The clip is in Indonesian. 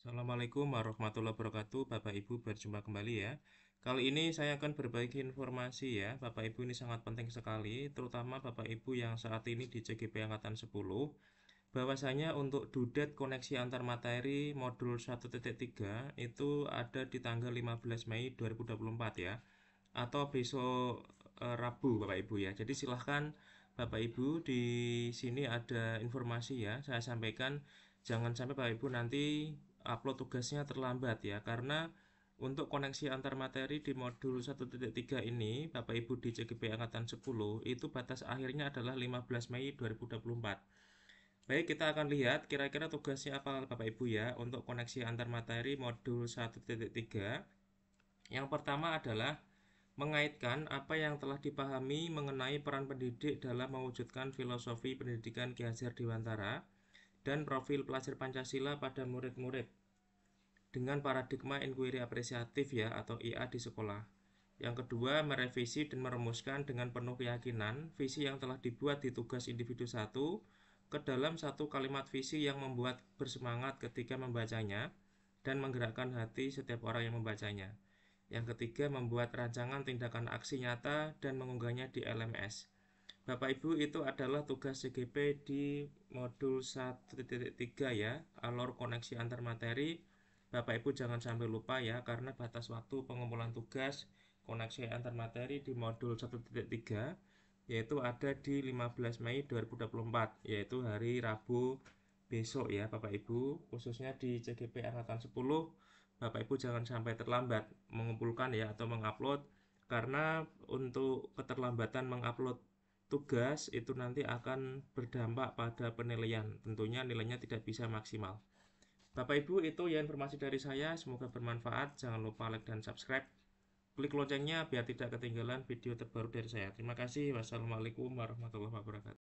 Assalamualaikum warahmatullahi wabarakatuh Bapak Ibu berjumpa kembali ya Kali ini saya akan berbagi informasi ya Bapak Ibu ini sangat penting sekali Terutama Bapak Ibu yang saat ini di CGP Angkatan 10 bahwasanya untuk dudet koneksi antar materi modul 1.3 itu ada di tanggal 15 Mei 2024 ya atau besok e, Rabu Bapak Ibu ya. Jadi silahkan Bapak Ibu di sini ada informasi ya saya sampaikan jangan sampai Bapak Ibu nanti upload tugasnya terlambat ya karena untuk koneksi antar materi di modul 1.3 ini Bapak Ibu di CGP angkatan 10 itu batas akhirnya adalah 15 Mei 2024. Baik, kita akan lihat kira-kira tugasnya apa Bapak Ibu ya untuk koneksi antar materi modul 1.3. Yang pertama adalah mengaitkan apa yang telah dipahami mengenai peran pendidik dalam mewujudkan filosofi pendidikan Ki Hajar Dewantara dan profil pelajar Pancasila pada murid-murid dengan paradigma inquiry apresiatif ya atau IA di sekolah. Yang kedua, merevisi dan merumuskan dengan penuh keyakinan visi yang telah dibuat di tugas individu satu ke dalam satu kalimat visi yang membuat bersemangat ketika membacanya dan menggerakkan hati setiap orang yang membacanya. Yang ketiga, membuat rancangan tindakan aksi nyata dan mengunggahnya di LMS Bapak Ibu itu adalah tugas CGP di modul 1.3 ya, alur koneksi antar materi. Bapak Ibu jangan sampai lupa ya karena batas waktu pengumpulan tugas koneksi antar materi di modul 1.3 yaitu ada di 15 Mei 2024 yaitu hari Rabu besok ya Bapak Ibu khususnya di CGP angkatan 10 Bapak Ibu jangan sampai terlambat mengumpulkan ya atau mengupload karena untuk keterlambatan mengupload tugas itu nanti akan berdampak pada penilaian. Tentunya nilainya tidak bisa maksimal. Bapak Ibu, itu ya informasi dari saya. Semoga bermanfaat. Jangan lupa like dan subscribe. Klik loncengnya biar tidak ketinggalan video terbaru dari saya. Terima kasih. Wassalamualaikum warahmatullahi wabarakatuh.